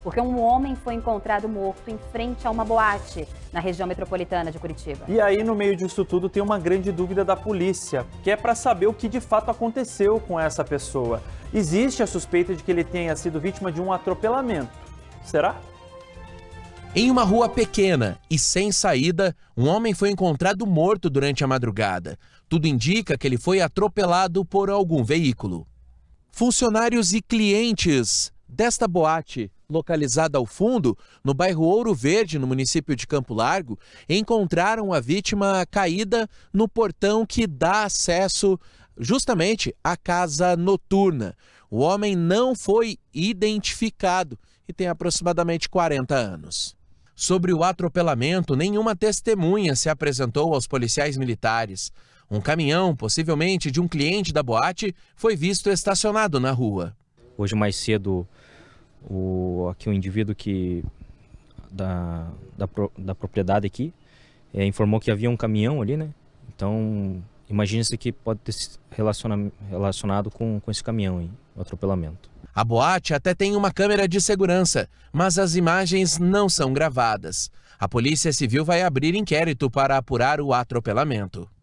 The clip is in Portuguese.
porque um homem foi encontrado morto em frente a uma boate na região metropolitana de Curitiba. E aí, no meio disso tudo, tem uma grande dúvida da polícia, que é para saber o que de fato aconteceu com essa pessoa. Existe a suspeita de que ele tenha sido vítima de um atropelamento. Será? Em uma rua pequena e sem saída, um homem foi encontrado morto durante a madrugada. Tudo indica que ele foi atropelado por algum veículo. Funcionários e clientes desta boate, localizada ao fundo, no bairro Ouro Verde, no município de Campo Largo, encontraram a vítima caída no portão que dá acesso justamente à casa noturna. O homem não foi identificado e tem aproximadamente 40 anos. Sobre o atropelamento, nenhuma testemunha se apresentou aos policiais militares. Um caminhão, possivelmente de um cliente da boate, foi visto estacionado na rua. Hoje mais cedo o aqui um indivíduo que da, da, da propriedade aqui é, informou que havia um caminhão ali, né? Então imagina-se que pode ter se relacionado com, com esse caminhão, hein? o atropelamento. A boate até tem uma câmera de segurança, mas as imagens não são gravadas. A Polícia Civil vai abrir inquérito para apurar o atropelamento.